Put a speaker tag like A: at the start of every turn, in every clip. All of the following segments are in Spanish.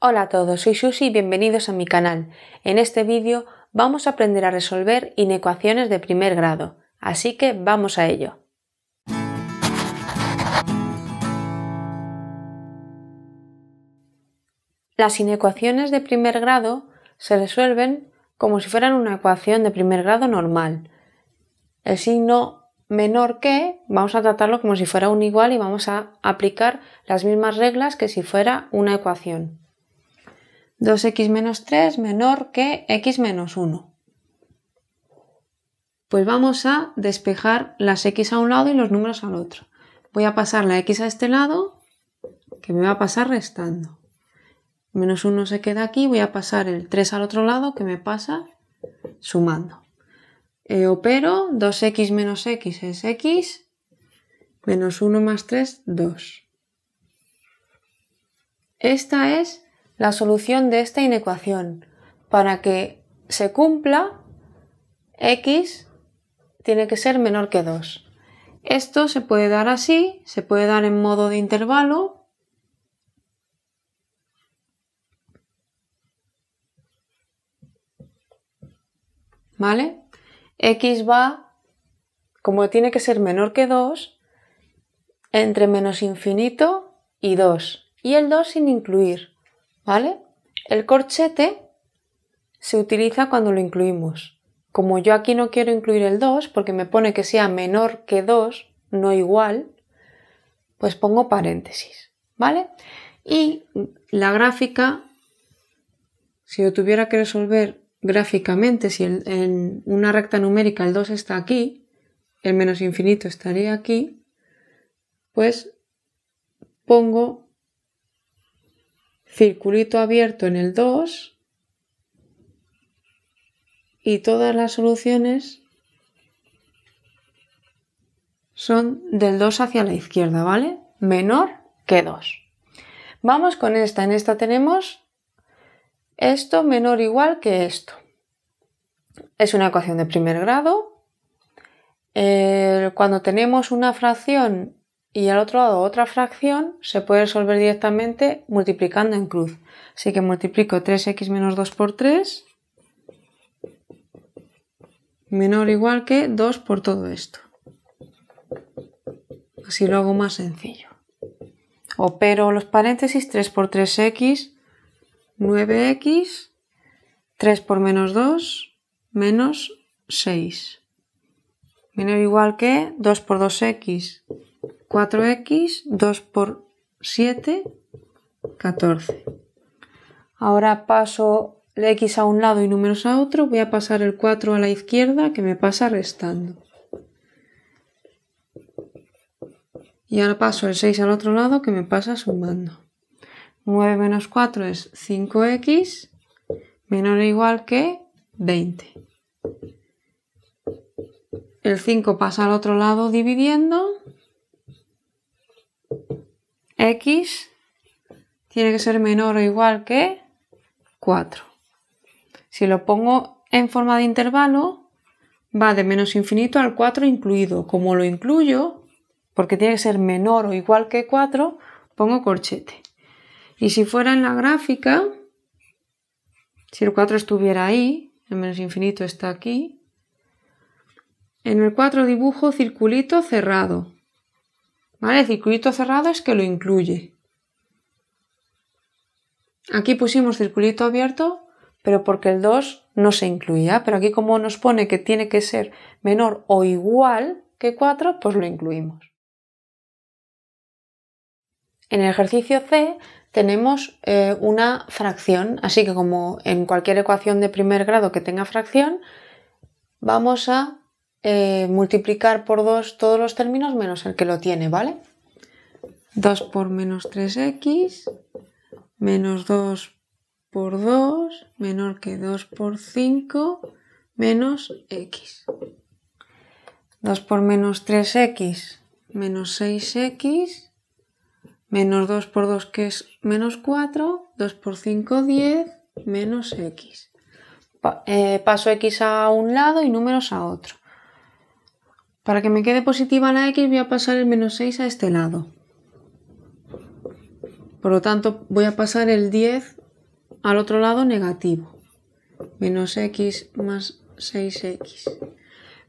A: Hola a todos, soy Susi y bienvenidos a mi canal. En este vídeo vamos a aprender a resolver inecuaciones de primer grado, así que vamos a ello. Las inecuaciones de primer grado se resuelven como si fueran una ecuación de primer grado normal. El signo menor que vamos a tratarlo como si fuera un igual y vamos a aplicar las mismas reglas que si fuera una ecuación. 2x menos 3 menor que x menos 1. Pues vamos a despejar las x a un lado y los números al otro. Voy a pasar la x a este lado, que me va a pasar restando. Menos 1 se queda aquí, voy a pasar el 3 al otro lado, que me pasa sumando. Eh, opero 2x menos x es x, menos 1 más 3, 2. Esta es la solución de esta inecuación. Para que se cumpla, x tiene que ser menor que 2. Esto se puede dar así, se puede dar en modo de intervalo, ¿vale? x va, como tiene que ser menor que 2, entre menos infinito y 2, y el 2 sin incluir. ¿vale? El corchete se utiliza cuando lo incluimos. Como yo aquí no quiero incluir el 2 porque me pone que sea menor que 2, no igual, pues pongo paréntesis, ¿vale? Y la gráfica, si yo tuviera que resolver gráficamente, si en, una recta numérica el 2 está aquí, el menos infinito estaría aquí, pues pongo circulito abierto en el 2 y todas las soluciones son del 2 hacia la izquierda, ¿vale? Menor que 2. Vamos con esta. En esta tenemos esto menor igual que esto. Es una ecuación de primer grado. cuando tenemos una fracción y al otro lado otra fracción se puede resolver directamente multiplicando en cruz. Así que multiplico 3x menos 2 por 3 menor o igual que 2 por todo esto. Así lo hago más sencillo. Opero los paréntesis 3 por 3x, 9x, 3 por menos 2, menos 6. Menor o igual que 2 por 2x, 4x, 2 por 7, 14. Ahora paso el x a un lado y números a otro, voy a pasar el 4 a la izquierda que me pasa restando. Y ahora paso el 6 al otro lado que me pasa sumando. 9 menos 4 es 5x menor o igual que 20. El 5 pasa al otro lado dividiendo x tiene que ser menor o igual que 4. Si lo pongo en forma de intervalo, va de menos infinito al 4 incluido. Como lo incluyo, porque tiene que ser menor o igual que 4, pongo corchete. Y si fuera en la gráfica, si el 4 estuviera ahí, el menos infinito está aquí, en el 4 dibujo circulito cerrado. ¿Vale? circulito cerrado es que lo incluye. Aquí pusimos circulito abierto, pero porque el 2 no se incluía. Pero aquí como nos pone que tiene que ser menor o igual que 4, pues lo incluimos. En el ejercicio C tenemos eh, una fracción, así que como en cualquier ecuación de primer grado que tenga fracción, vamos a eh, multiplicar por 2 todos los términos menos el que lo tiene, ¿vale? 2 por menos 3x, menos 2 por 2, menor que 2 por 5, menos x. 2 por menos 3x, menos 6x, menos 2 por 2 que es menos 4, 2 por 5, 10, menos x. Eh, paso x a un lado y números a otro. Para que me quede positiva la x voy a pasar el menos 6 a este lado. Por lo tanto voy a pasar el 10 al otro lado negativo. Menos x más 6x.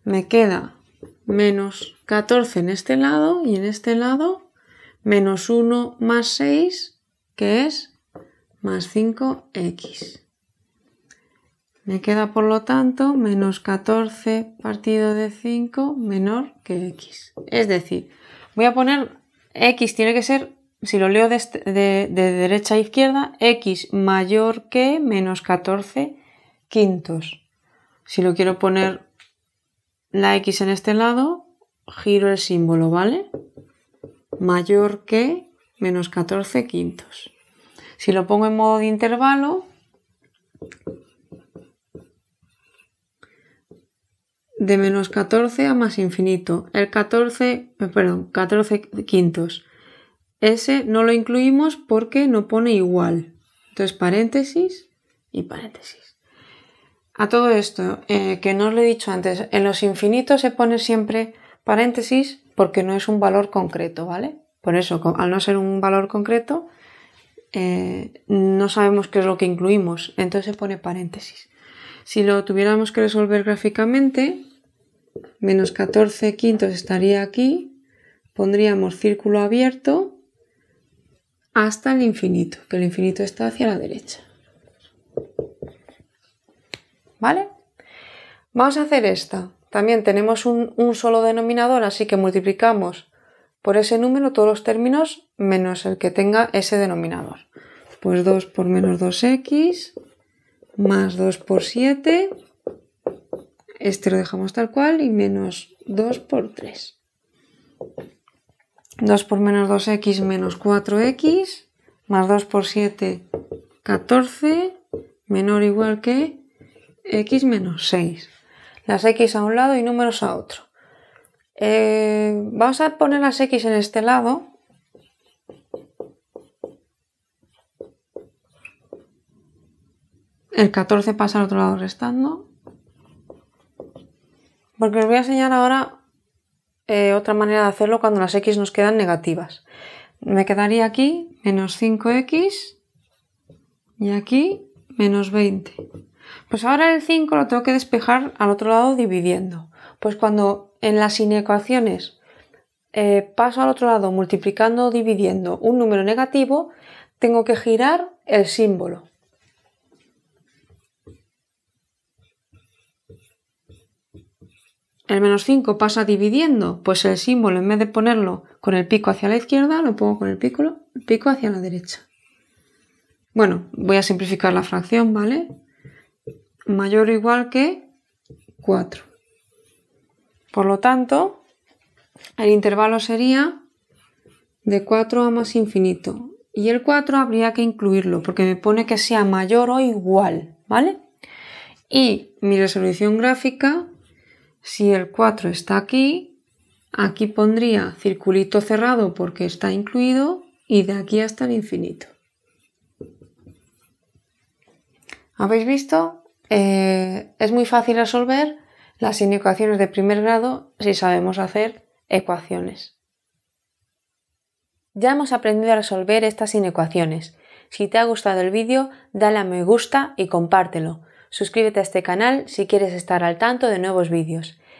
A: Me queda menos 14 en este lado y en este lado menos 1 más 6 que es más 5x. Me queda por lo tanto menos 14 partido de 5 menor que x. Es decir, voy a poner x tiene que ser, si lo leo de, este, derecha a izquierda, x mayor que menos 14 quintos. Si lo quiero poner la x en este lado, giro el símbolo, ¿vale? Mayor que menos 14 quintos. Si lo pongo en modo de intervalo, de menos 14 a más infinito. El 14, eh, perdón, 14 quintos. Ese no lo incluimos porque no pone igual. Entonces paréntesis y paréntesis. A todo esto, eh, que no os lo he dicho antes, en los infinitos se pone siempre paréntesis porque no es un valor concreto, ¿vale? Por eso, al no ser un valor concreto, eh, no sabemos qué es lo que incluimos, entonces se pone paréntesis. Si lo tuviéramos que resolver gráficamente, menos 14 quintos estaría aquí, pondríamos círculo abierto hasta el infinito, que el infinito está hacia la derecha. ¿Vale? Vamos a hacer esta. También tenemos un, solo denominador, así que multiplicamos por ese número todos los términos menos el que tenga ese denominador. Pues 2 por menos 2x más 2 por 7 este lo dejamos tal cual y menos 2 por 3. 2 por menos 2x menos 4x, más 2 por 7, 14, menor o igual que x menos 6. Las x a un lado y números a otro. Eh, vamos a poner las x en este lado. El 14 pasa al otro lado restando. Porque os voy a enseñar ahora eh, otra manera de hacerlo cuando las x nos quedan negativas. Me quedaría aquí menos 5x y aquí menos 20. Pues ahora el 5 lo tengo que despejar al otro lado dividiendo. Pues cuando en las inecuaciones eh, paso al otro lado multiplicando o dividiendo un número negativo, tengo que girar el símbolo. El menos 5 pasa dividiendo, pues el símbolo en vez de ponerlo con el pico hacia la izquierda, lo pongo con el pico, pico hacia la derecha. Bueno, voy a simplificar la fracción, ¿vale? Mayor o igual que 4. Por lo tanto, el intervalo sería de 4 a más infinito. Y el 4 habría que incluirlo porque me pone que sea mayor o igual, ¿vale? Y mi resolución gráfica si el 4 está aquí, aquí pondría circulito cerrado porque está incluido y de aquí hasta el infinito. ¿Habéis visto? Eh, es muy fácil resolver las inecuaciones de primer grado si sabemos hacer ecuaciones. Ya hemos aprendido a resolver estas inecuaciones. Si te ha gustado el vídeo, dale a me gusta y compártelo. Suscríbete a este canal si quieres estar al tanto de nuevos vídeos.